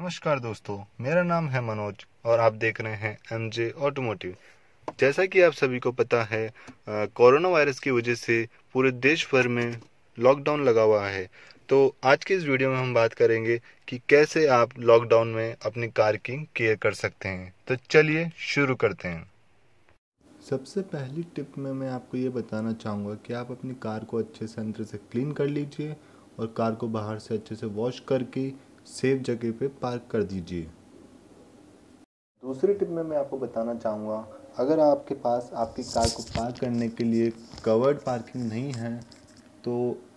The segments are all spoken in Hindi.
नमस्कार दोस्तों मेरा नाम है मनोज और आप देख रहे हैं एम जे ऑटोमोटिव जैसा कि आप सभी को पता है कोरोना वायरस की वजह से पूरे देश भर में लॉकडाउन लगा हुआ है तो आज के इस वीडियो में हम बात करेंगे कि कैसे आप लॉकडाउन में अपनी कार की केयर कर सकते हैं तो चलिए शुरू करते हैं सबसे पहली टिप में मैं आपको ये बताना चाहूँगा कि आप अपनी कार को अच्छे से अंदर से क्लीन कर लीजिए और कार को बाहर से अच्छे से वॉश करके सेफ जगह पे पार्क कर दीजिए दूसरी टिप में मैं आपको बताना चाहूँगा अगर आपके पास आपकी कार को पार्क करने के लिए कवर्ड पार्किंग नहीं है तो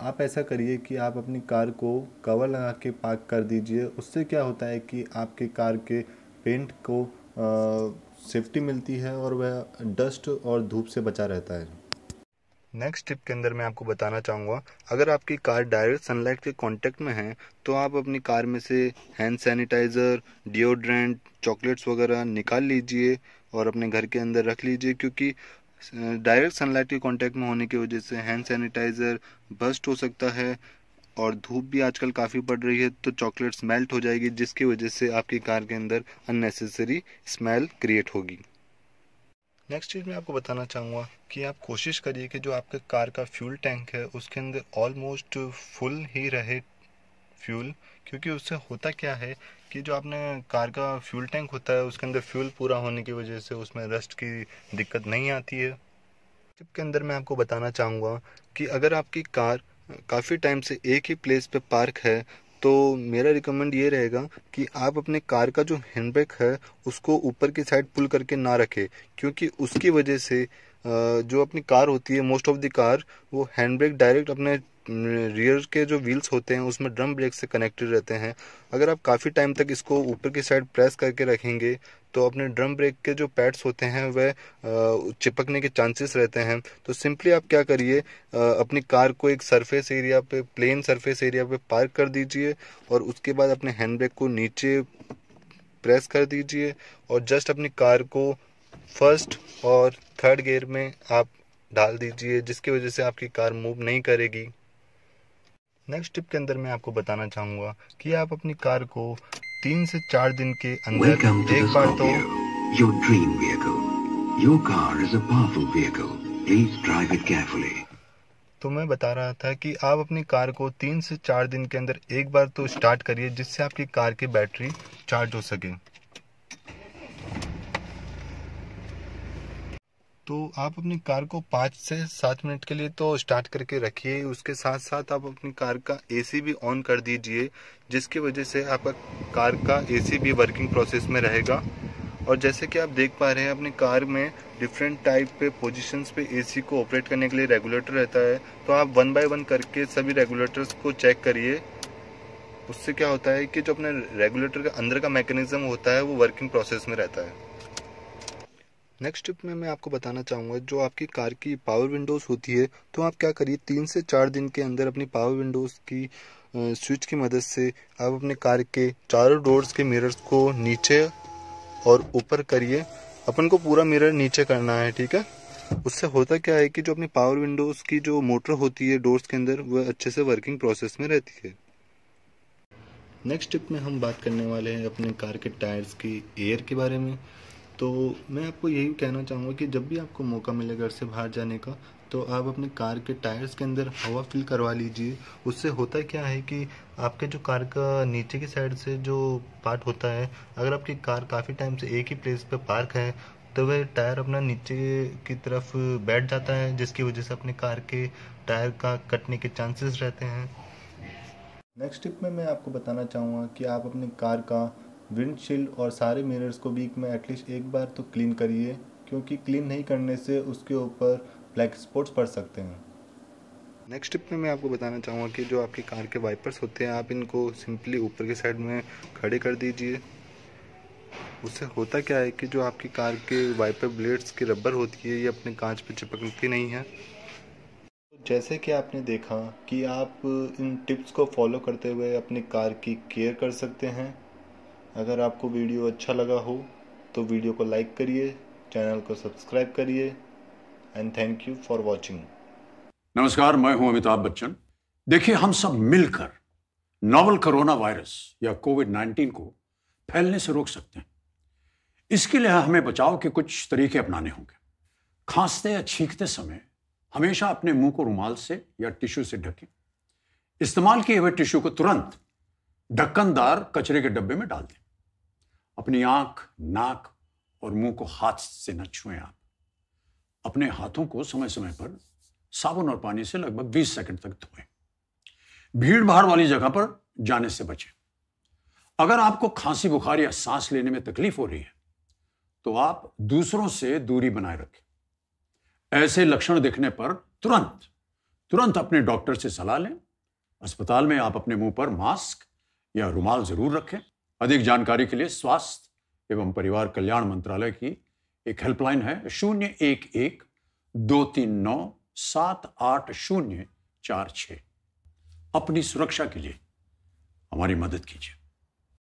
आप ऐसा करिए कि आप अपनी कार को कवर लगा के पार्क कर दीजिए उससे क्या होता है कि आपके कार के पेंट को सेफ्टी मिलती है और वह डस्ट और धूप से बचा रहता है नेक्स्ट टिप के अंदर मैं आपको बताना चाहूँगा अगर आपकी कार डायरेक्ट सनलाइट के कांटेक्ट में है तो आप अपनी कार में से हैंड सैनिटाइज़र डिओड्रेंट चॉकलेट्स वगैरह निकाल लीजिए और अपने घर के अंदर रख लीजिए क्योंकि डायरेक्ट सनलाइट के कांटेक्ट में होने की वजह से हैंड सैनिटाइज़र बस्ट हो सकता है और धूप भी आजकल काफ़ी पड़ रही है तो चॉकलेट्स मेल्ट हो जाएगी जिसकी वजह से आपकी कार के अंदर अननेसेसरी स्मेल क्रिएट होगी नेक्स्ट चीज़ मैं आपको बताना चाहूँगा कि आप कोशिश करिए कि जो आपके कार का फ्यूल टैंक है उसके अंदर ऑलमोस्ट फुल ही रहे फ्यूल क्योंकि उससे होता क्या है कि जो आपने कार का फ्यूल टैंक होता है उसके अंदर फ्यूल पूरा होने की वजह से उसमें रस्ट की दिक्कत नहीं आती है टिप के अंदर मैं आपको बताना चाहूँगा कि अगर आपकी कार काफ़ी टाइम से एक ही प्लेस पे पार्क है तो मेरा रिकमेंड ये रहेगा कि आप अपने कार का जो हैंडब्रेक है उसको ऊपर की साइड पुल करके ना रखें क्योंकि उसकी वजह से जो अपनी कार होती है मोस्ट ऑफ द कार वो हैंडब्रेक डायरेक्ट अपने रियर के जो व्हील्स होते हैं उसमें ड्रम ब्रेक से कनेक्टेड रहते हैं अगर आप काफ़ी टाइम तक इसको ऊपर की साइड प्रेस करके रखेंगे तो अपने ड्रम ब्रेक के जो पैड्स होते हैं वह चिपकने के चांसेस रहते हैं तो सिंपली आप क्या करिए अपनी कार को एक सरफेस एरिया पे प्लेन सरफेस एरिया पे पार्क कर दीजिए और उसके बाद अपने हैंड ब्रेक को नीचे प्रेस कर दीजिए और जस्ट अपनी कार को फर्स्ट और थर्ड गियर में आप डाल दीजिए जिसकी वजह से आपकी कार मूव नहीं करेगी नेक्स्ट टिप के अंदर मैं आपको बताना चाहूंगा कि आप अपनी कार को तीन से चार दिन के अंदर एक बार तो your dream vehicle your car is a powerful vehicle please drive it carefully तो मैं बता रहा था कि आप अपनी कार को तीन से चार दिन के अंदर एक बार तो स्टार्ट करिए जिससे आपकी कार की बैटरी चार्ज हो सके तो आप अपनी कार को पाँच से सात मिनट के लिए तो स्टार्ट करके रखिए उसके साथ साथ आप अपनी कार का एसी भी ऑन कर दीजिए जिसकी वजह से आपका कार का एसी भी वर्किंग प्रोसेस में रहेगा और जैसे कि आप देख पा रहे हैं अपनी कार में डिफरेंट टाइप पे पोजीशंस पे एसी को ऑपरेट करने के लिए रेगुलेटर रहता है तो आप वन बाय वन करके सभी रेगुलेटर्स को चेक करिए उससे क्या होता है कि जो अपने रेगुलेटर के अंदर का मैकेनिज्म होता है वो वर्किंग प्रोसेस में रहता है नेक्स्ट टिप में मैं आपको बताना चाहूँगा जो आपकी कार की पावर विंडोज़ होती है तो आप क्या करिए तीन से चार दिन के अंदर अपनी पावर विंडोज़ की स्विच की मदद से आप अपने कार के चारों डोर्स के मिरर्स को नीचे और ऊपर करिए अपन को पूरा मिरर नीचे करना है ठीक है उससे होता क्या है कि जो अपनी पावर विंडोज़ की जो मोटर होती है डोर्स के अंदर वह अच्छे से वर्किंग प्रोसेस में रहती है नेक्स्ट टिप में हम बात करने वाले हैं अपने कार के टायर्स की एयर के बारे में तो मैं आपको यही कहना चाहूँगा कि जब भी आपको मौका मिले घर से बाहर जाने का तो आप अपने कार के टायर्स के अंदर हवा फिल करवा लीजिए उससे होता क्या है कि आपके जो कार का नीचे की साइड से जो पार्ट होता है अगर आपकी कार काफ़ी टाइम से एक ही प्लेस पर पार्क है तो वह टायर अपना नीचे की तरफ बैठ जाता है जिसकी वजह से अपने कार के टायर का कटने के चांसेस रहते हैं नेक्स्ट टिप में मैं आपको बताना चाहूँगा कि आप अपनी कार का विंडशील्ड और सारे मिरर्स को वीक में एटलीस्ट एक बार तो क्लीन करिए क्योंकि क्लीन नहीं करने से उसके ऊपर ब्लैक स्पॉट्स पड़ सकते हैं नेक्स्ट टिप में मैं आपको बताना चाहूँगा कि जो आपकी कार के वाइपर्स होते हैं आप इनको सिंपली ऊपर के साइड में खड़े कर दीजिए उससे होता क्या है कि जो आपकी कार के वाइपर ब्लेड्स की रबर होती है ये अपने कांच पे चिपकती नहीं है जैसे कि आपने देखा कि आप इन टिप्स को फॉलो करते हुए अपनी कार की केयर कर सकते हैं अगर आपको वीडियो अच्छा लगा हो तो वीडियो को लाइक करिए चैनल को सब्सक्राइब करिए and thank you for watching नमस्कार मैं हूं अमिताभ बच्चन देखिए हम सब मिलकर नोवल कोरोना वायरस या कोविड नाइन्टीन को फैलने से रोक सकते हैं इसके लिए हमें बचाव के कुछ तरीके अपनाने होंगे खांसते या छींकते समय हमेशा अपने मुंह को रुमाल से या टिश्यू से ढकें इस्तेमाल किए हुए टिश्यू को तुरंत ढक्कनदार कचरे के डब्बे में डाल दें अपनी आंख नाक और मुंह को हाथ से न छुएं आप अपने हाथों को समय समय पर साबुन और पानी से लगभग 20 सेकंड तक धोएं भीड़ भाड़ वाली जगह पर जाने से बचें अगर आपको खांसी बुखार या सांस लेने में तकलीफ हो रही है तो आप दूसरों से दूरी बनाए रखें ऐसे लक्षण दिखने पर तुरंत तुरंत अपने डॉक्टर से सलाह लें अस्पताल में आप अपने मुंह पर मास्क या रुमाल जरूर रखें अधिक जानकारी के लिए स्वास्थ्य एवं परिवार कल्याण मंत्रालय की एक हेल्पलाइन है शून्य एक एक दो तीन नौ सात आठ शून्य चार छ अपनी सुरक्षा के लिए हमारी मदद कीजिए